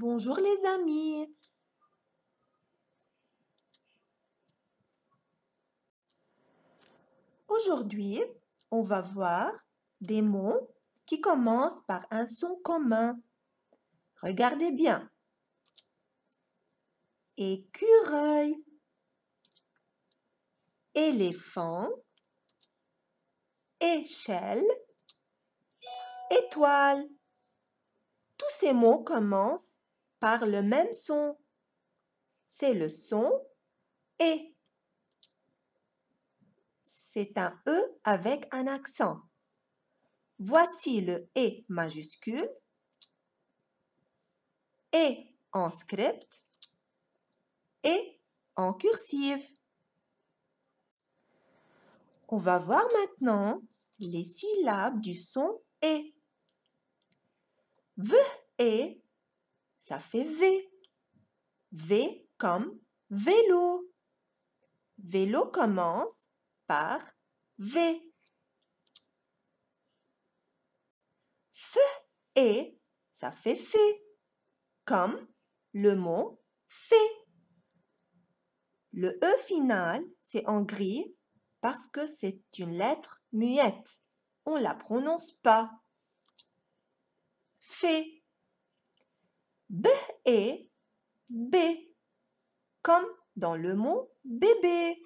Bonjour les amis. Aujourd'hui, on va voir des mots qui commencent par un son commun. Regardez bien. Écureuil. Éléphant. Échelle. Étoile. Tous ces mots commencent par le même son. C'est le son E. C'est un E avec un accent. Voici le E majuscule E en script E en cursive. On va voir maintenant les syllabes du son E. V et ça fait V. V comme vélo. Vélo commence par V. F et ça fait fait comme le mot FÉ. Le E final, c'est en gris parce que c'est une lettre muette. On ne la prononce pas. FÉ. B et B, comme dans le mot bébé.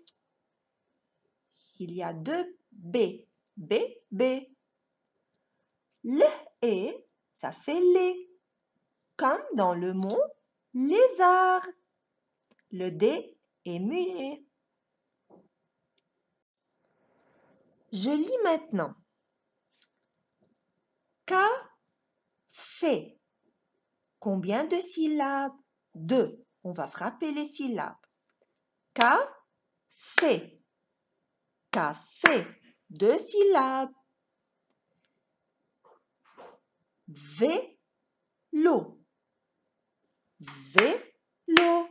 Il y a deux B, B, B. Le et, ça fait les, comme dans le mot lézard. Le D est muet. Je lis maintenant. Café. Combien de syllabes Deux. On va frapper les syllabes. Café. Café. Deux syllabes. Vélo. Vélo.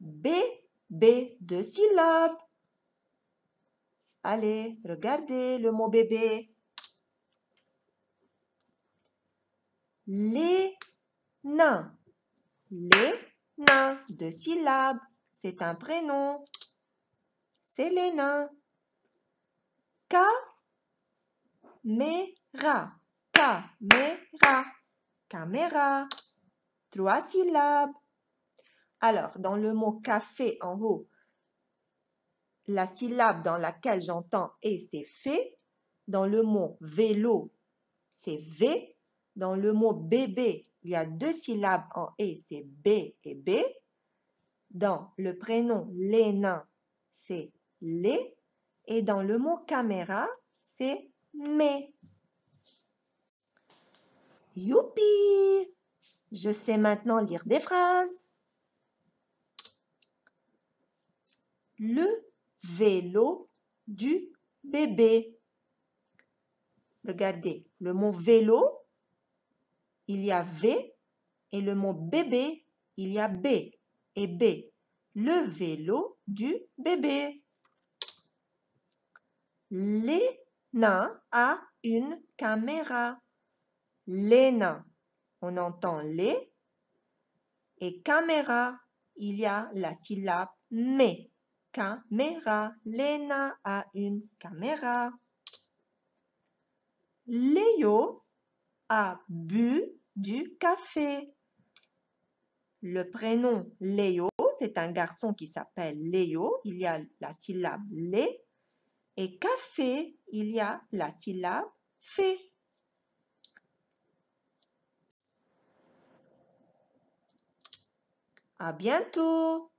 B, B, deux syllabes. Allez, regardez le mot bébé. les nains. Les nains, deux syllabes, c'est un prénom. C'est les nains. Caméra, caméra, caméra, trois syllabes. Alors, dans le mot café en haut, la syllabe dans laquelle j'entends et c'est fait. Dans le mot vélo, c'est V dans le mot bébé, il y a deux syllabes en E, c'est B et B. Dans le prénom nains », c'est les. Et dans le mot caméra, c'est mais. Youpi Je sais maintenant lire des phrases. Le vélo du bébé. Regardez, le mot vélo il y a V et le mot bébé, il y a B et B. Le vélo du bébé. Léna a une caméra. Léna. On entend les et caméra. Il y a la syllabe mais. Caméra. Léna a une caméra. Léo a bu du café. Le prénom Léo, c'est un garçon qui s'appelle Léo. Il y a la syllabe lé. Et café, il y a la syllabe FÉ. À bientôt